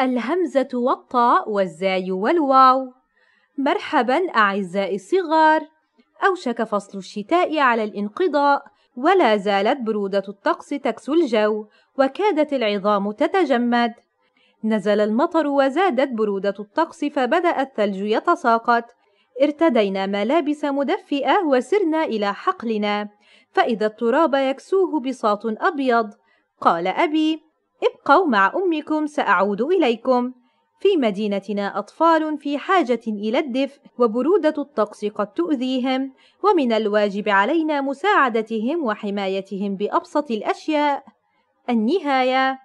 الهمزة والطاء والزاي والواو مرحبا أعزائي الصغار أوشك فصل الشتاء على الانقضاء ولا زالت برودة الطقس تكسو الجو وكادت العظام تتجمد نزل المطر وزادت برودة الطقس فبدأ الثلج يتساقط ارتدينا ملابس مدفئة وسرنا إلى حقلنا فإذا التراب يكسوه بساط أبيض قال أبي ابقوا مع أمكم سأعود إليكم في مدينتنا أطفال في حاجة إلى الدفء وبرودة الطقس قد تؤذيهم ومن الواجب علينا مساعدتهم وحمايتهم بأبسط الأشياء النهاية